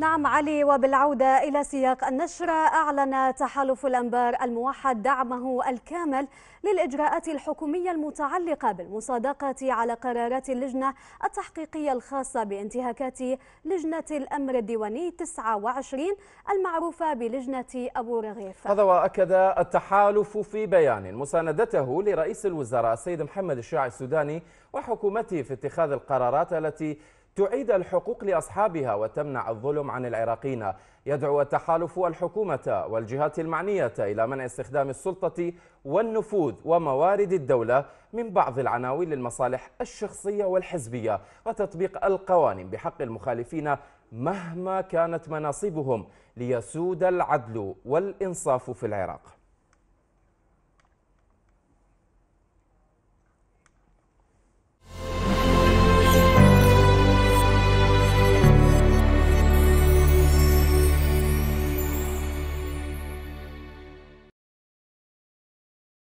نعم علي وبالعودة إلى سياق النشرة أعلن تحالف الأنبار الموحد دعمه الكامل للإجراءات الحكومية المتعلقة بالمصادقة على قرارات اللجنة التحقيقية الخاصة بانتهاكات لجنة الأمر الديواني 29 المعروفة بلجنة أبو رغيف هذا وأكد التحالف في بيان مساندته لرئيس الوزراء السيد محمد الشاعي السوداني وحكومته في اتخاذ القرارات التي تعيد الحقوق لأصحابها وتمنع الظلم عن العراقيين يدعو التحالف والحكومة والجهات المعنية إلى منع استخدام السلطة والنفوذ وموارد الدولة من بعض العناوين للمصالح الشخصية والحزبية وتطبيق القوانين بحق المخالفين مهما كانت مناصبهم ليسود العدل والإنصاف في العراق